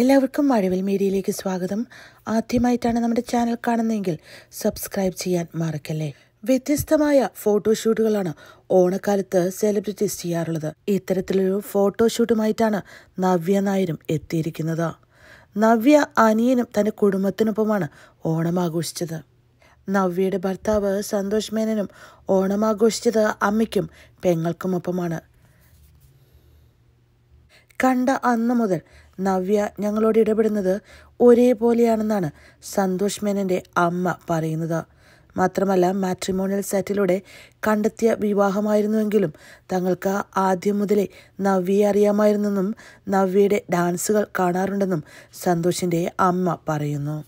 എല്ലാവർക്കും മഴവിൽ മീഡിയയിലേക്ക് സ്വാഗതം ആദ്യമായിട്ടാണ് നമ്മുടെ ചാനൽ കാണുന്നതെങ്കിൽ സബ്സ്ക്രൈബ് ചെയ്യാൻ മറക്കല്ലേ വ്യത്യസ്തമായ ഫോട്ടോഷൂട്ടുകളാണ് ഓണക്കാലത്ത് സെലിബ്രിറ്റീസ് ചെയ്യാറുള്ളത് ഇത്തരത്തിലൊരു ഫോട്ടോഷൂട്ടുമായിട്ടാണ് നവ്യ നായരും എത്തിയിരിക്കുന്നത് നവ്യ അനിയനും തൻ്റെ കുടുംബത്തിനൊപ്പമാണ് ഓണം ആഘോഷിച്ചത് നവ്യയുടെ ഭർത്താവ് സന്തോഷ് മേനനും ഓണം ആഘോഷിച്ചത് അമ്മയ്ക്കും പെങ്ങൾക്കുമൊപ്പമാണ് കണ്ട അന്ന് മുതൽ നവ്യ ഞങ്ങളോട് ഇടപെടുന്നത് ഒരേപോലെയാണെന്നാണ് സന്തോഷ് മേനൻ്റെ അമ്മ പറയുന്നത് മാത്രമല്ല മാട്രിമോണിയൽ സൈറ്റിലൂടെ കണ്ടെത്തിയ വിവാഹമായിരുന്നുവെങ്കിലും തങ്ങൾക്ക് ആദ്യം മുതലേ നവ്യയെ അറിയാമായിരുന്നെന്നും നവ്യയുടെ ഡാൻസുകൾ കാണാറുണ്ടെന്നും സന്തോഷിൻ്റെ അമ്മ പറയുന്നു